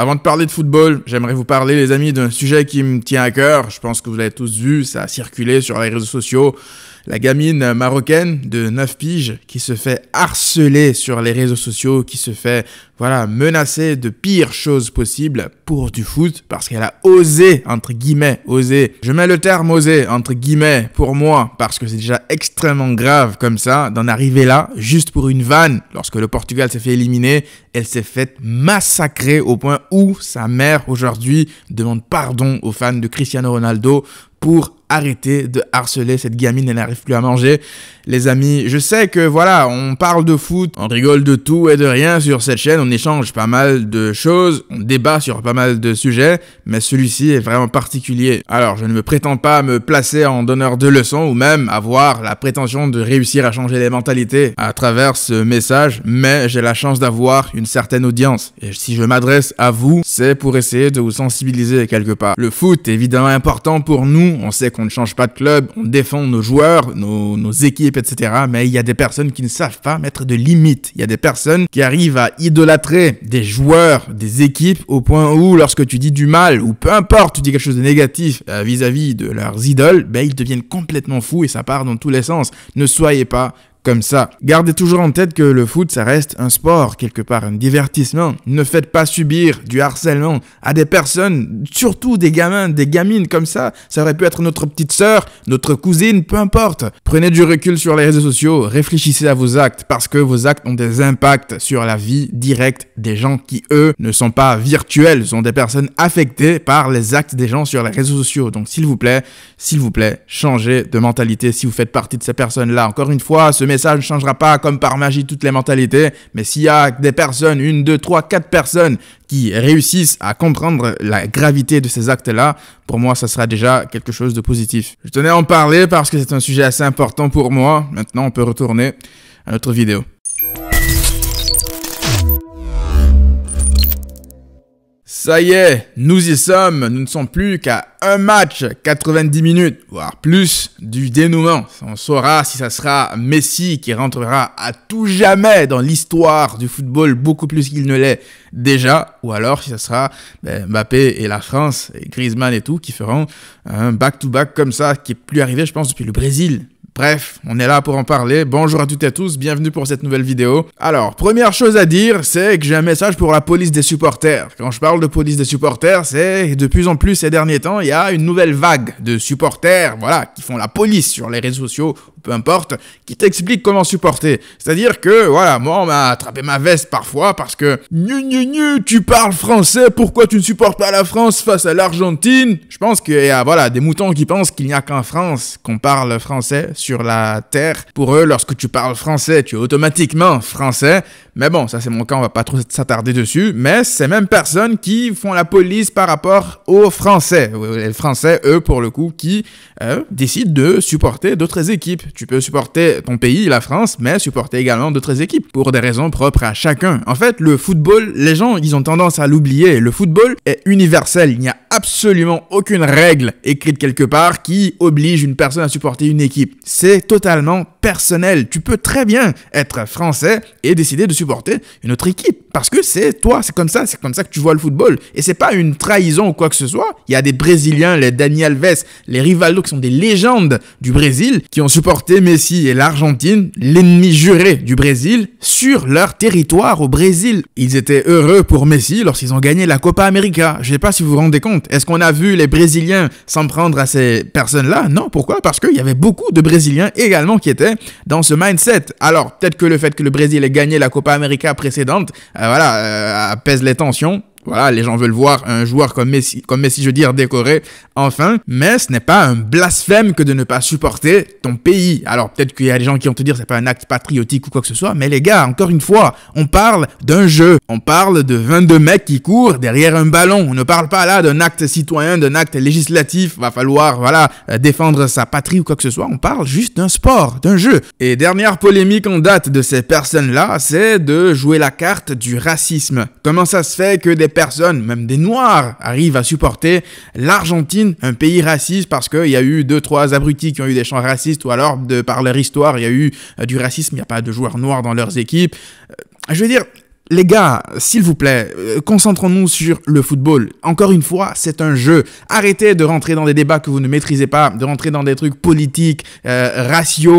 Avant de parler de football, j'aimerais vous parler, les amis, d'un sujet qui me tient à cœur. Je pense que vous l'avez tous vu, ça a circulé sur les réseaux sociaux. La gamine marocaine de 9 piges qui se fait harceler sur les réseaux sociaux, qui se fait voilà, menacer de pires choses possibles pour du foot parce qu'elle a osé, entre guillemets, osé. Je mets le terme osé, entre guillemets, pour moi, parce que c'est déjà extrêmement grave comme ça d'en arriver là juste pour une vanne. Lorsque le Portugal s'est fait éliminer, elle s'est faite massacrer au point où sa mère aujourd'hui demande pardon aux fans de Cristiano Ronaldo pour arrêtez de harceler cette gamine, elle n'arrive plus à manger. Les amis, je sais que voilà, on parle de foot, on rigole de tout et de rien sur cette chaîne, on échange pas mal de choses, on débat sur pas mal de sujets, mais celui-ci est vraiment particulier. Alors, je ne me prétends pas me placer en donneur de leçons ou même avoir la prétention de réussir à changer les mentalités à travers ce message, mais j'ai la chance d'avoir une certaine audience. Et si je m'adresse à vous, c'est pour essayer de vous sensibiliser quelque part. Le foot est évidemment important pour nous, on sait on ne change pas de club, on défend nos joueurs, nos, équipes, etc. Mais il y a des personnes qui ne savent pas mettre de limites. Il y a des personnes qui arrivent à idolâtrer des joueurs, des équipes, au point où lorsque tu dis du mal, ou peu importe, tu dis quelque chose de négatif euh, vis-à-vis -vis de leurs idoles, ben, ils deviennent complètement fous et ça part dans tous les sens. Ne soyez pas comme ça. Gardez toujours en tête que le foot, ça reste un sport, quelque part, un divertissement. Ne faites pas subir du harcèlement à des personnes, surtout des gamins, des gamines comme ça. Ça aurait pu être notre petite sœur, notre cousine, peu importe. Prenez du recul sur les réseaux sociaux, réfléchissez à vos actes, parce que vos actes ont des impacts sur la vie directe des gens qui, eux, ne sont pas virtuels, sont des personnes affectées par les actes des gens sur les réseaux sociaux. Donc, s'il vous plaît, s'il vous plaît, changez de mentalité si vous faites partie de ces personnes-là. Encore une fois, ce message ne changera pas comme par magie toutes les mentalités, mais s'il y a des personnes, une, deux, trois, quatre personnes qui réussissent à comprendre la gravité de ces actes-là, pour moi, ça sera déjà quelque chose de positif. Je tenais à en parler parce que c'est un sujet assez important pour moi. Maintenant, on peut retourner à notre vidéo. Ça y est, nous y sommes. Nous ne sommes plus qu'à un match, 90 minutes, voire plus, du dénouement. On saura si ça sera Messi qui rentrera à tout jamais dans l'histoire du football, beaucoup plus qu'il ne l'est déjà, ou alors si ça sera ben, Mbappé et la France, Griezmann et tout, qui feront un back-to-back comme ça, qui est plus arrivé, je pense, depuis le Brésil. Bref, on est là pour en parler. Bonjour à toutes et à tous, bienvenue pour cette nouvelle vidéo. Alors, première chose à dire, c'est que j'ai un message pour la police des supporters. Quand je parle de police des supporters, c'est de plus en plus ces derniers temps, il y a une nouvelle vague de supporters, voilà, qui font la police sur les réseaux sociaux importe, qui t'explique comment supporter. C'est-à-dire que, voilà, moi, on m'a attrapé ma veste parfois parce que, nu, nu, nu, tu parles français, pourquoi tu ne supportes pas la France face à l'Argentine Je pense qu'il y a, voilà, des moutons qui pensent qu'il n'y a qu'en France qu'on parle français sur la terre. Pour eux, lorsque tu parles français, tu es automatiquement français. Mais bon, ça c'est mon cas, on va pas trop s'attarder dessus. Mais c'est même personne qui font la police par rapport aux Français. Les Français, eux, pour le coup, qui euh, décident de supporter d'autres équipes. Tu peux supporter ton pays, la France, mais supporter également d'autres équipes pour des raisons propres à chacun. En fait, le football, les gens, ils ont tendance à l'oublier. Le football est universel. Il n'y a absolument aucune règle écrite quelque part qui oblige une personne à supporter une équipe. C'est totalement personnel. Tu peux très bien être français et décider de supporter une autre équipe parce que c'est toi, c'est comme ça, c'est comme ça que tu vois le football. Et c'est pas une trahison ou quoi que ce soit. Il y a des Brésiliens, les Dani Alves, les Rivaldo qui sont des légendes du Brésil, qui ont supporté Messi et l'Argentine, l'ennemi juré du Brésil, sur leur territoire au Brésil. Ils étaient heureux pour Messi lorsqu'ils ont gagné la Copa América. Je sais pas si vous vous rendez compte. Est-ce qu'on a vu les Brésiliens s'en prendre à ces personnes-là Non. Pourquoi Parce qu'il y avait beaucoup de Brésiliens également qui étaient dans ce mindset. Alors, peut-être que le fait que le Brésil ait gagné la Copa América précédente, euh, voilà, euh, les tensions. Voilà, les gens veulent voir un joueur comme Messi, comme Messi, je veux dire, décoré, enfin. Mais ce n'est pas un blasphème que de ne pas supporter ton pays. Alors, peut-être qu'il y a des gens qui vont te dire c'est pas un acte patriotique ou quoi que ce soit, mais les gars, encore une fois, on parle d'un jeu. On parle de 22 mecs qui courent derrière un ballon. On ne parle pas là d'un acte citoyen, d'un acte législatif. Va falloir, voilà, euh, défendre sa patrie ou quoi que ce soit. On parle juste d'un sport, d'un jeu. Et dernière polémique en date de ces personnes-là, c'est de jouer la carte du racisme. Comment ça se fait que des Personne, même des Noirs, arrivent à supporter l'Argentine, un pays raciste, parce qu'il y a eu deux, trois abrutis qui ont eu des chants racistes, ou alors, de par leur histoire, il y a eu euh, du racisme, il n'y a pas de joueurs noirs dans leurs équipes. Euh, je veux dire, les gars, s'il vous plaît, euh, concentrons-nous sur le football. Encore une fois, c'est un jeu. Arrêtez de rentrer dans des débats que vous ne maîtrisez pas, de rentrer dans des trucs politiques, euh,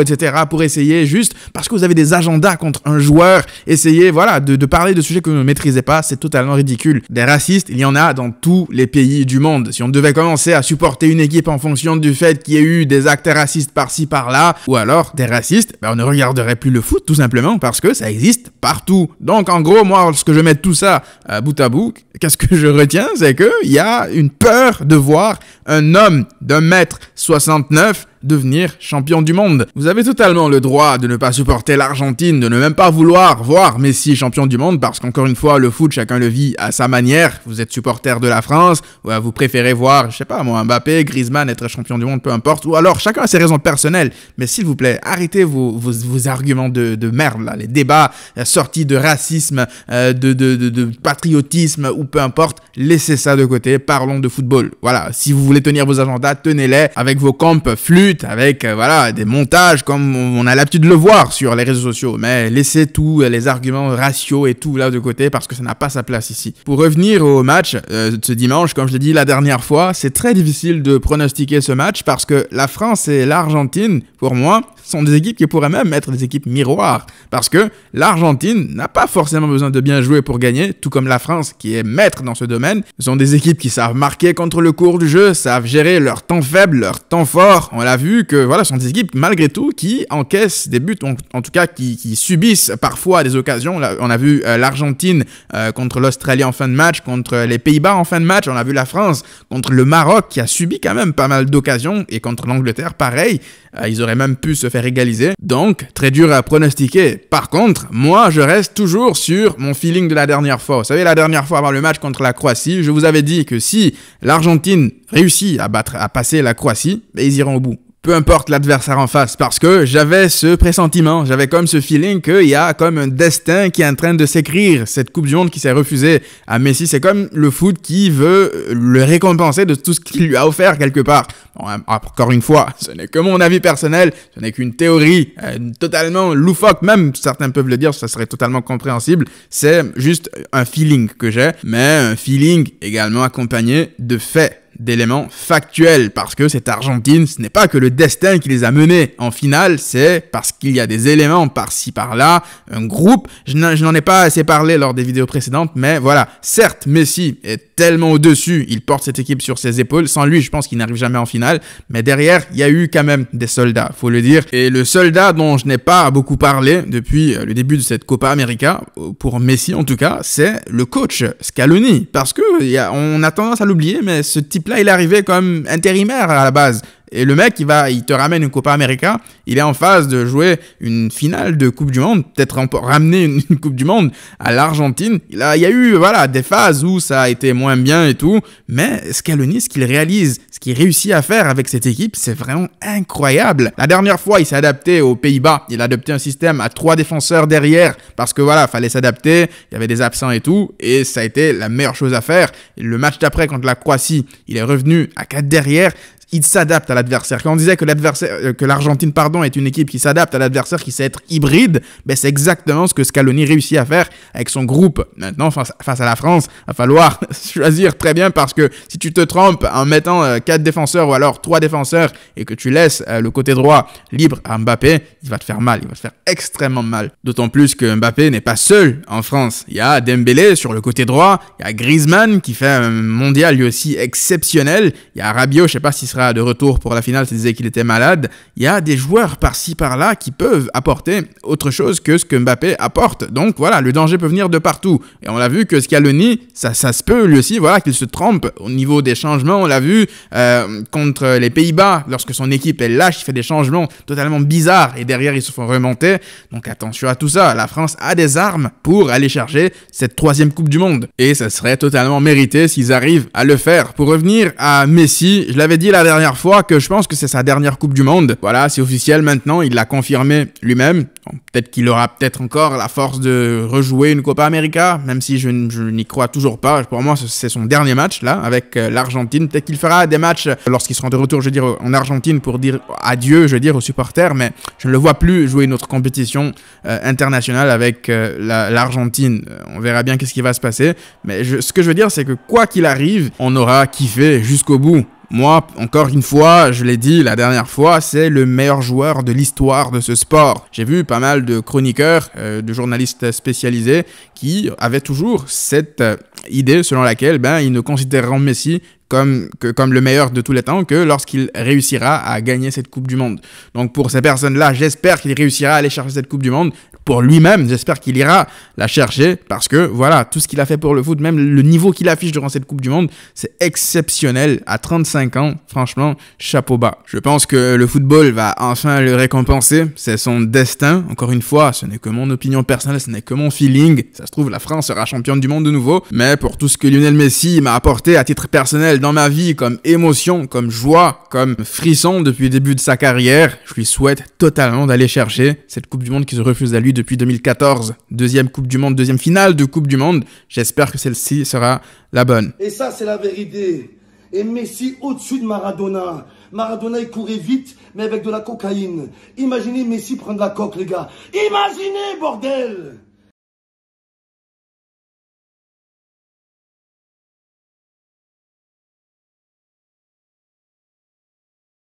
etc. pour essayer juste parce que vous avez des agendas contre un joueur, essayez voilà de, parler de sujets que vous ne maîtrisez pas, c'est totalement ridicule. Des racistes, il y en a dans tous les pays du monde. Si on devait commencer à supporter une équipe en fonction du fait qu'il y ait eu des actes racistes par-ci par-là, ou alors des racistes, ben on ne regarderait plus le foot tout simplement parce que ça existe partout. Donc en gros gros, moi, lorsque je mets tout ça euh, bout à bout, qu'est-ce que je retiens C'est qu'il y a une peur de voir un homme d'un mètre 69 devenir champion du monde. Vous avez totalement le droit de ne pas supporter l'Argentine, de ne même pas vouloir voir Messi champion du monde, parce qu'encore une fois, le foot, chacun le vit à sa manière. Vous êtes supporter de la France, ou vous préférez voir, je sais pas moi, Mbappé, Griezmann être champion du monde, peu importe, ou alors chacun a ses raisons personnelles. Mais s'il vous plaît, arrêtez vos, vos, arguments de, merde, là, les débats la sortie de racisme, euh, de, de, de patriotisme, ou peu importe, laissez ça de côté, parlons de football. Voilà, si vous voulez tenir vos agendas, tenez-les avec vos camps flux avec euh, voilà des montages comme on a l'habitude de le voir sur les réseaux sociaux. Mais laissez tout, les arguments ratios et tout là de côté parce que ça n'a pas sa place ici. Pour revenir au match euh, de ce dimanche, comme je l'ai dit la dernière fois, c'est très difficile de pronostiquer ce match parce que la France et l'Argentine, pour moi, sont des équipes qui pourraient même être des équipes miroirs, parce que l'Argentine n'a pas forcément besoin de bien jouer pour gagner, tout comme la France, qui est maître dans ce domaine. Ce sont des équipes qui savent marquer contre le cours du jeu, savent gérer leur temps faible, leur temps fort. On l'a vu que, voilà, ce sont des équipes, malgré tout, qui encaissent des buts, en, tout cas, qui, subissent parfois des occasions. on a vu euh, l'Argentine euh, contre l'Australie en fin de match, contre les Pays-Bas en fin de match, on a vu la France contre le Maroc, qui a subi quand même pas mal d'occasions, et contre l'Angleterre, pareil. Euh, ils auraient même pu se faire égaliser. Donc, très dur à pronostiquer. Par contre, moi, je reste toujours sur mon feeling de la dernière fois. Vous savez, la dernière fois avant le match contre la Croatie, je vous avais dit que si l'Argentine réussit à battre, à passer la Croatie, ben, ils iront au bout peu importe l'adversaire en face, parce que j'avais ce pressentiment, j'avais comme ce feeling qu'il y a comme un destin qui est en train de s'écrire, cette Coupe du Monde qui s'est refusée à Messi, c'est comme le foot qui veut le récompenser de tout ce qu'il lui a offert quelque part. Hein, encore une fois, ce n'est que mon avis personnel, ce n'est qu'une théorie euh, totalement loufoque, même certains peuvent le dire, ça serait totalement compréhensible, c'est juste un feeling que j'ai, mais un feeling également accompagné de faits d'éléments factuels, parce que cette Argentine, ce n'est pas que le destin qui les a menés en finale, c'est parce qu'il y a des éléments par-ci par-là, un groupe, je n'en ai pas assez parlé lors des vidéos précédentes, mais voilà, certes, Messi est tellement au-dessus, il porte cette équipe sur ses épaules, sans lui, je pense qu'il n'arrive jamais en finale, mais derrière, il y a eu quand même des soldats, faut le dire, et le soldat dont je n'ai pas beaucoup parlé depuis euh, le début de cette Copa América, euh, pour Messi en tout cas, c'est le coach Scaloni, parce que y a, on a tendance à l'oublier, mais ce type Là, il est arrivé comme intérimaire à la base. Et le mec, il, va, il te ramène une Copa América. Il est en phase de jouer une finale de Coupe du Monde, peut-être ramener une, Coupe du Monde à l'Argentine. Il, il y a eu voilà, des phases où ça a été moins bien et tout. Mais ce Scaloni, ce qu'il réalise, ce qu'il réussit à faire avec cette équipe, c'est vraiment incroyable. La dernière fois, il s'est adapté aux Pays-Bas. Il a adopté un système à trois défenseurs derrière parce que voilà, fallait s'adapter. Il y avait des absents et tout. Et ça a été la meilleure chose à faire. Le match d'après contre la Croatie, il est revenu à quatre derrière il s'adapte à l'adversaire. Quand on disait que l'adversaire, euh, que l'Argentine, pardon, est une équipe qui s'adapte à l'adversaire, qui sait être hybride, ben c'est exactement ce que Scaloni réussit à faire avec son groupe. Maintenant, face, à la France, il va falloir choisir très bien parce que si tu te trompes en mettant euh, quatre défenseurs ou alors trois défenseurs et que tu laisses euh, le côté droit libre à Mbappé, il va te faire mal, il va te faire extrêmement mal. D'autant plus que Mbappé n'est pas seul en France. Il y a Dembélé sur le côté droit, il y a Griezmann qui fait un mondial lui aussi exceptionnel, il y a Rabiot, je sais pas s'il de retour pour la finale, tu disait qu'il était malade. Il y a des joueurs par-ci par-là qui peuvent apporter autre chose que ce que Mbappé apporte. Donc voilà, le danger peut venir de partout. Et on l'a vu que Scaloni, ça, ça se peut lui aussi, voilà, qu'il se trompe au niveau des changements. On l'a vu euh, contre les Pays-Bas, lorsque son équipe est lâche, il fait des changements totalement bizarres et derrière ils se font remonter. Donc attention à tout ça. La France a des armes pour aller chercher cette troisième Coupe du Monde. Et ça serait totalement mérité s'ils arrivent à le faire. Pour revenir à Messi, je l'avais dit la dernière fois que je pense que c'est sa dernière Coupe du Monde. Voilà, c'est officiel maintenant, il l'a confirmé lui-même. peut-être qu'il aura peut-être encore la force de rejouer une Copa América, même si je, n'y crois toujours pas. Pour moi, c'est son dernier match là avec euh, l'Argentine. Peut-être qu'il fera des matchs euh, lorsqu'il sera de retour, je veux dire, euh, en Argentine pour dire adieu, je veux dire, aux supporters, mais je ne le vois plus jouer une autre compétition internationale avec l'Argentine. on verra bien qu'est-ce qui va se passer. Mais ce que je veux dire, c'est que quoi qu'il arrive, on aura kiffé jusqu'au bout. Moi, encore une fois, je l'ai dit la dernière fois, c'est le meilleur joueur de l'histoire de ce sport. J'ai vu pas mal de chroniqueurs, euh, de journalistes spécialisés qui avaient toujours cette euh, idée selon laquelle ben, ils ne considéreront Messi comme, que, comme le meilleur de tous les temps que lorsqu'il réussira à gagner cette Coupe du Monde. Donc pour ces personnes-là, j'espère qu'il réussira à aller chercher cette Coupe du Monde pour lui-même. J'espère qu'il ira la chercher parce que voilà, tout ce qu'il a fait pour le foot, même le niveau qu'il affiche durant cette Coupe du Monde, c'est exceptionnel. À 35 ans, franchement, chapeau bas. Je pense que le football va enfin le récompenser. C'est son destin. Encore une fois, ce n'est que mon opinion personnelle, ce n'est que mon feeling. Ça se trouve, la France sera championne du monde de nouveau. Mais pour tout ce que Lionel Messi m'a apporté à titre personnel dans ma vie, comme émotion, comme joie, comme frisson depuis le début de sa carrière, je lui souhaite totalement d'aller chercher cette Coupe du Monde qui se refuse à lui de depuis 2014. Deuxième Coupe du Monde, deuxième finale de Coupe du Monde. J'espère que celle-ci sera la bonne. Et ça, c'est la vérité. Et Messi au-dessus de Maradona. Maradona, il courait vite, mais avec de la cocaïne. Imaginez Messi prendre la coque, les gars. Imaginez, bordel